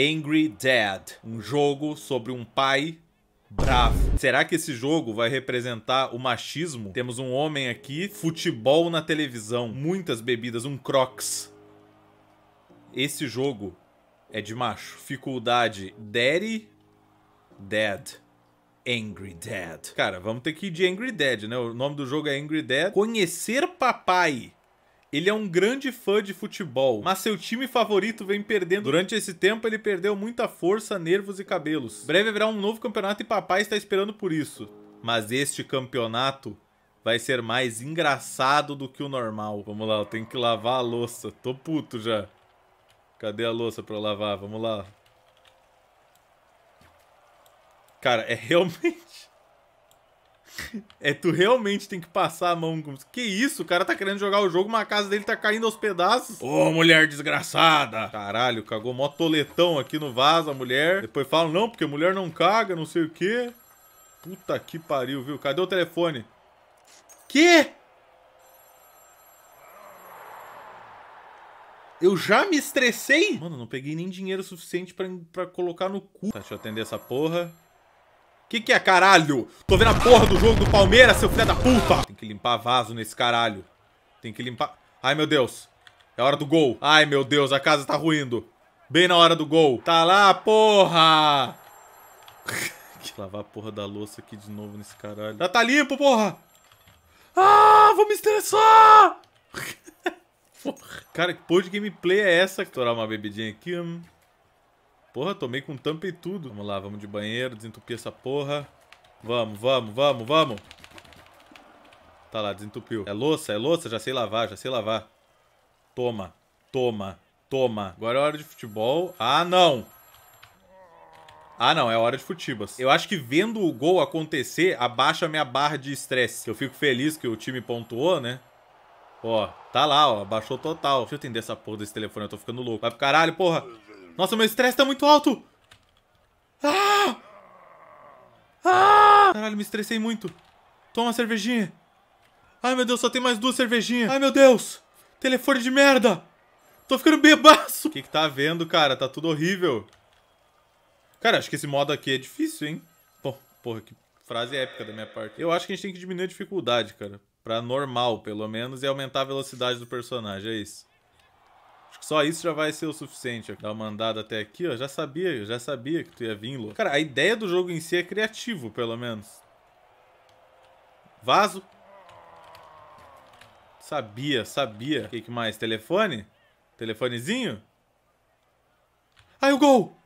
Angry Dad, um jogo sobre um pai bravo. Será que esse jogo vai representar o machismo? Temos um homem aqui, futebol na televisão, muitas bebidas, um Crocs. Esse jogo é de macho. Dificuldade Daddy, Dad. Angry Dad. Cara, vamos ter que ir de Angry Dad, né? O nome do jogo é Angry Dad. Conhecer papai. Ele é um grande fã de futebol, mas seu time favorito vem perdendo. Durante esse tempo, ele perdeu muita força, nervos e cabelos. Breve haverá um novo campeonato e papai está esperando por isso. Mas este campeonato vai ser mais engraçado do que o normal. Vamos lá, eu tenho que lavar a louça. Tô puto já. Cadê a louça pra eu lavar? Vamos lá. Cara, é realmente... É, tu realmente tem que passar a mão. Que isso? O cara tá querendo jogar o jogo, mas a casa dele tá caindo aos pedaços. Ô, oh, mulher desgraçada! Caralho, cagou mó toletão aqui no vaso a mulher. Depois falam, não, porque mulher não caga, não sei o quê. Puta que pariu, viu? Cadê o telefone? Que? Eu já me estressei? Mano, não peguei nem dinheiro suficiente pra, pra colocar no cu. Tá, deixa eu atender essa porra. Que que é, caralho? Tô vendo a porra do jogo do Palmeiras, seu filho da puta! Tem que limpar vaso nesse caralho. Tem que limpar... Ai, meu Deus. É hora do gol. Ai, meu Deus, a casa tá ruindo. Bem na hora do gol. Tá lá, porra! que lavar a porra da louça aqui de novo nesse caralho. Já tá limpo, porra! Ah, vou me estressar! porra. Cara, que porra de gameplay é essa? Estourar uma bebidinha aqui. Hum. Porra, tomei com tampa e tudo. Vamos lá, vamos de banheiro, desentupir essa porra. Vamos, vamos, vamos, vamos. Tá lá, desentupiu. É louça, é louça, já sei lavar, já sei lavar. Toma, toma, toma. Agora é hora de futebol. Ah, não! Ah, não, é hora de futibas. Eu acho que vendo o gol acontecer, abaixa a minha barra de estresse. Eu fico feliz que o time pontuou, né? Ó, tá lá, ó, abaixou total. Deixa eu atender essa porra desse telefone, eu tô ficando louco. Vai pro caralho, porra! Nossa, meu estresse tá muito alto. Ah! Ah! Caralho, me estressei muito. Toma cervejinha. Ai, meu Deus, só tem mais duas cervejinhas. Ai, meu Deus. Telefone de merda. Tô ficando bebaço. O que que tá havendo, cara? Tá tudo horrível. Cara, acho que esse modo aqui é difícil, hein? Bom, porra, que frase épica da minha parte. Eu acho que a gente tem que diminuir a dificuldade, cara. Pra normal, pelo menos, e aumentar a velocidade do personagem, é isso. Acho que só isso já vai ser o suficiente. Dar Dá uma andada até aqui, ó. Já sabia, eu já sabia que tu ia vir, louco. Cara, a ideia do jogo em si é criativo, pelo menos. Vaso. Sabia, sabia. O que, que mais? Telefone? Telefonezinho? Ai, o gol!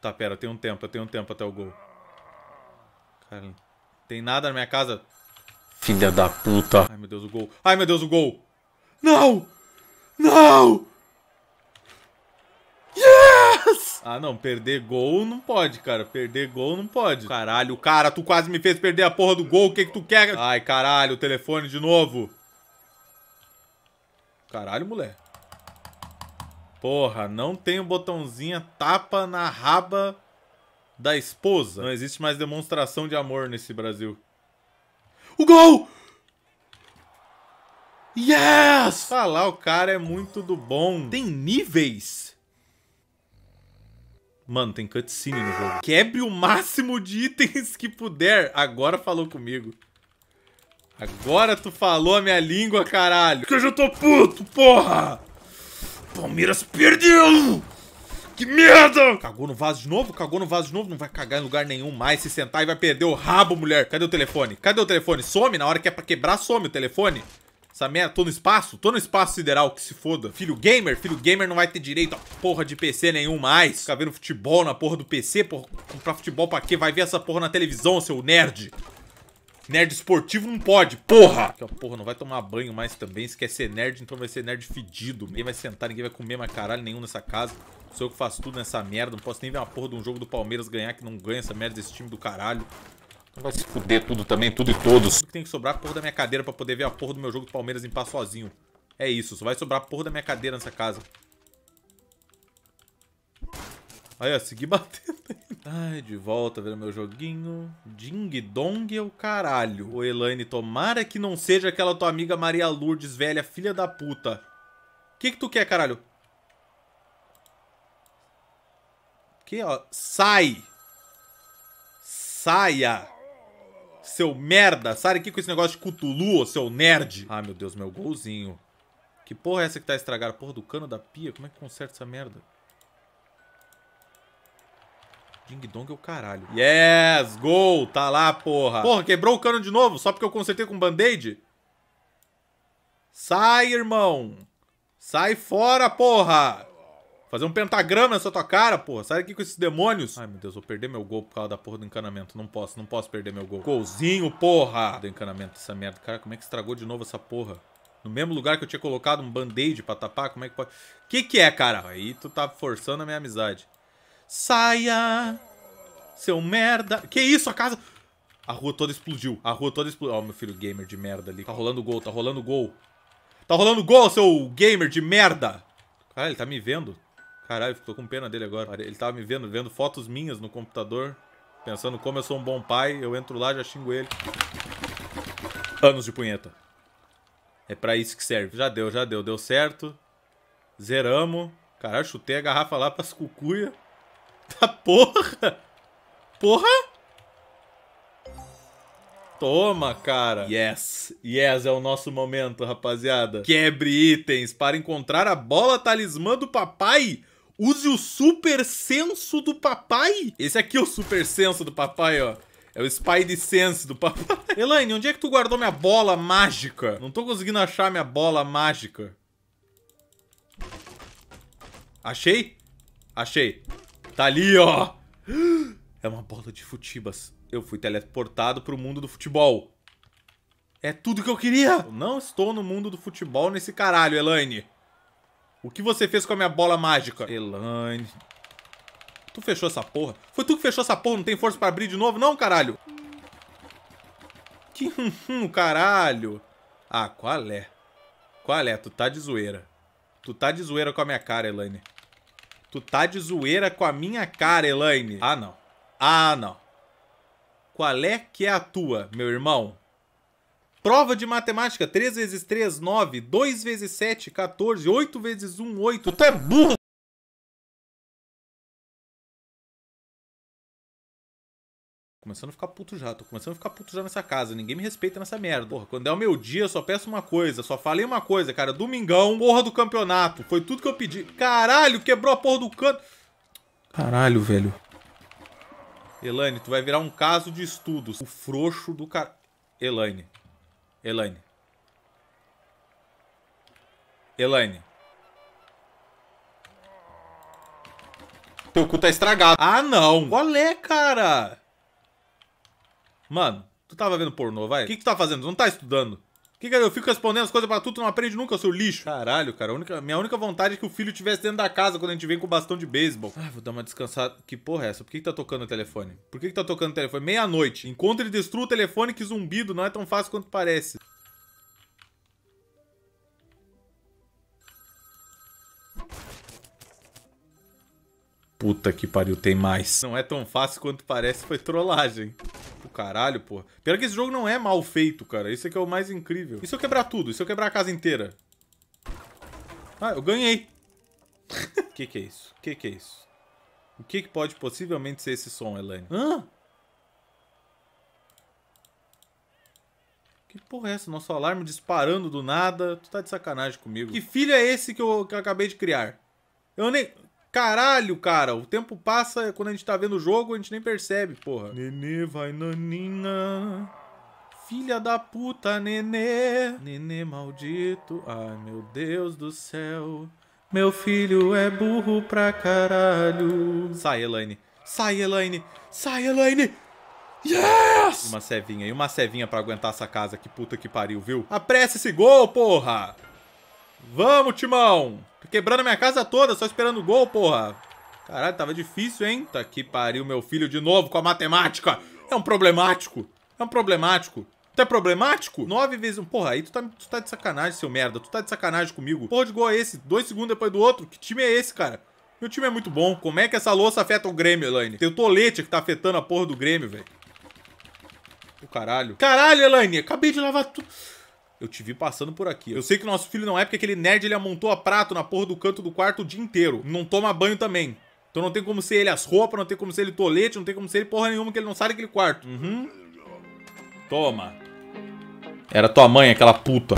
Tá, pera, eu tenho um tempo, eu tenho um tempo até o gol. Cara, tem nada na minha casa. Filha da puta. Ai, meu Deus, o gol. Ai, meu Deus, o gol. Não! Não! Yes! Ah, não, perder gol não pode, cara. Perder gol não pode. Caralho, cara, tu quase me fez perder a porra do gol. O que que tu quer? Ai, caralho, o telefone de novo. Caralho, mulher. Porra, não tem o botãozinho tapa na raba da esposa. Não existe mais demonstração de amor nesse Brasil. O gol! Yes! Falar, tá o cara é muito do bom. Tem níveis? Mano, tem cutscene no jogo. Quebre o máximo de itens que puder. Agora falou comigo. Agora tu falou a minha língua, caralho. Que eu já tô puto, porra! Palmeiras perdeu! Que merda! Cagou no vaso de novo? Cagou no vaso de novo? Não vai cagar em lugar nenhum mais. Se sentar e vai perder o rabo, mulher. Cadê o telefone? Cadê o telefone? Some na hora que é pra quebrar, some o telefone. Essa merda, tô no espaço? Tô no espaço sideral, que se foda. Filho gamer? Filho gamer não vai ter direito a porra de PC nenhum mais. Ficar vendo futebol na porra do PC, porra. Comprar futebol pra quê? Vai ver essa porra na televisão, seu nerd. Nerd esportivo não pode, porra! que a porra, não vai tomar banho mais também. Se quer ser nerd, então vai ser nerd fedido. Ninguém vai sentar, ninguém vai comer mais caralho nenhum nessa casa. Sou eu que faço tudo nessa merda. Não posso nem ver uma porra de um jogo do Palmeiras ganhar que não ganha essa merda desse time do caralho. Vai se fuder tudo também, tudo e todos. Tem que sobrar porra da minha cadeira pra poder ver a porra do meu jogo do Palmeiras paz sozinho. É isso, só vai sobrar porra da minha cadeira nessa casa. Aí, ó, segui batendo. Ai, de volta vendo meu joguinho. Ding dong é o caralho. Ô, Elaine, tomara que não seja aquela tua amiga Maria Lourdes, velha filha da puta. O que que tu quer, caralho? Que, ó, sai! Saia! seu merda. Sai aqui com esse negócio de cutulu, seu nerd. Ah, meu Deus, meu golzinho. Que porra é essa que tá estragada? Porra do cano da pia? Como é que conserta essa merda? Ding Dong é o caralho. Yes, gol, tá lá, porra. Porra, quebrou o cano de novo só porque eu consertei com band-aid? Sai, irmão. Sai fora, porra. Fazer um pentagrama nessa tua cara, porra! Sai daqui com esses demônios. Ai, meu Deus, vou perder meu gol por causa da porra do encanamento. Não posso, não posso perder meu gol. Golzinho, porra! Do encanamento, essa merda. Cara, como é que estragou de novo essa porra? No mesmo lugar que eu tinha colocado um band-aid pra tapar, como é que pode... Que que é, cara? Aí tu tá forçando a minha amizade. Saia! Seu merda! Que isso, a casa... A rua toda explodiu. A rua toda explodiu. Ó, oh, meu filho gamer de merda ali. Tá rolando gol, tá rolando gol. Tá rolando gol, seu gamer de merda! Caralho, ele tá me vendo. Caralho, tô com pena dele agora. Ele tava me vendo, vendo fotos minhas no computador, pensando como eu sou um bom pai, eu entro lá já xingo ele. Anos de punheta. É pra isso que serve. Já deu, já deu. Deu certo. Zeramos. Caralho, chutei a garrafa lá pras cucuia. Tá porra! Porra! Toma, cara. Yes. Yes, é o nosso momento, rapaziada. Quebre itens para encontrar a bola talismã do papai Use o super senso do papai. Esse aqui é o super senso do papai, ó. É o Spidey Sense do papai. Elaine, onde é que tu guardou minha bola mágica? Não tô conseguindo achar minha bola mágica. Achei? Achei. Tá ali, ó. É uma bola de futibas. Eu fui teleportado pro mundo do futebol. É tudo que eu queria. Eu não estou no mundo do futebol nesse caralho, Elaine. O que você fez com a minha bola mágica? Elaine. Tu fechou essa porra? Foi tu que fechou essa porra? Não tem força pra abrir de novo, não, caralho? Que caralho? Ah, qual é? Qual é? Tu tá de zoeira. Tu tá de zoeira com a minha cara, Elaine. Tu tá de zoeira com a minha cara, Elaine. Ah, não. Ah, não. Qual é que é a tua, meu irmão? Prova de matemática, 3 vezes 3, 9, 2 vezes 7, 14, 8 vezes 1, 8. Tu é burro! Começando a ficar puto já, tô começando a ficar puto já nessa casa, ninguém me respeita nessa merda. Porra, quando é o meu dia, eu só peço uma coisa, só falei uma coisa, cara, domingão, porra do campeonato, foi tudo que eu pedi. Caralho, quebrou a porra do canto. Caralho, velho. Elaine, tu vai virar um caso de estudos. O frouxo do cara... Elaine, Elaine. Elaine. Teu cu tá estragado. Ah, não. Qual é, cara? Mano, tu tava vendo pornô, vai? O que, que tu tá fazendo? Tu não tá estudando. Que, cara, é? eu fico respondendo as coisas pra tu, tu não aprende nunca, seu lixo. Caralho, cara. Única, minha única vontade é que o filho estivesse dentro da casa quando a gente vem com o bastão de beisebol. Ah, vou dar uma descansada. Que porra é essa? Por que, que tá tocando o telefone? Por que, que tá tocando o telefone? Meia-noite. Encontre e destrua o telefone que zumbido não é tão fácil quanto parece. Puta que pariu, tem mais. Não é tão fácil quanto parece, foi trollagem caralho, porra. Pior que esse jogo não é mal feito, cara. Isso aqui é, é o mais incrível. E se eu quebrar tudo? E se eu quebrar a casa inteira? Ah, eu ganhei. O que que é isso? O que que é isso? O que que pode possivelmente ser esse som, Elaine? Hã? Que porra é essa? Nosso alarme disparando do nada. Tu tá de sacanagem comigo. Que filho é esse que eu, que eu acabei de criar? Eu nem... Caralho, cara, o tempo passa quando a gente tá vendo o jogo, a gente nem percebe, porra. Nenê vai naninha. Filha da puta, nenê. Nenê maldito. Ai, meu Deus do céu. Meu filho é burro pra caralho. Sai, Elaine. Sai, Elaine. Sai, Elaine. Yes! uma cevinha. E uma cevinha pra aguentar essa casa. Que puta que pariu, viu? Apressa esse gol, porra! Vamos, Timão! Tô quebrando a minha casa toda, só esperando o gol, porra. Caralho, tava difícil, hein? Tá que pariu meu filho de novo com a matemática. É um problemático. É um problemático. Tu é problemático? Nove vezes um. Porra, aí tu tá, tu tá de sacanagem, seu merda. Tu tá de sacanagem comigo. Porra de gol é esse? Dois segundos depois do outro. Que time é esse, cara? Meu time é muito bom. Como é que essa louça afeta o Grêmio, Elaine? Tem o tolete que tá afetando a porra do Grêmio, velho. O caralho. Caralho, Elaine! Acabei de lavar tudo. Eu te vi passando por aqui. Eu sei que nosso filho não é porque aquele nerd ele amontou a prato na porra do canto do quarto o dia inteiro. Não toma banho também. Então não tem como ser ele as roupas, não tem como ser ele tolete, não tem como ser ele porra nenhuma que ele não sai daquele quarto. Uhum. Toma. Era tua mãe, aquela puta.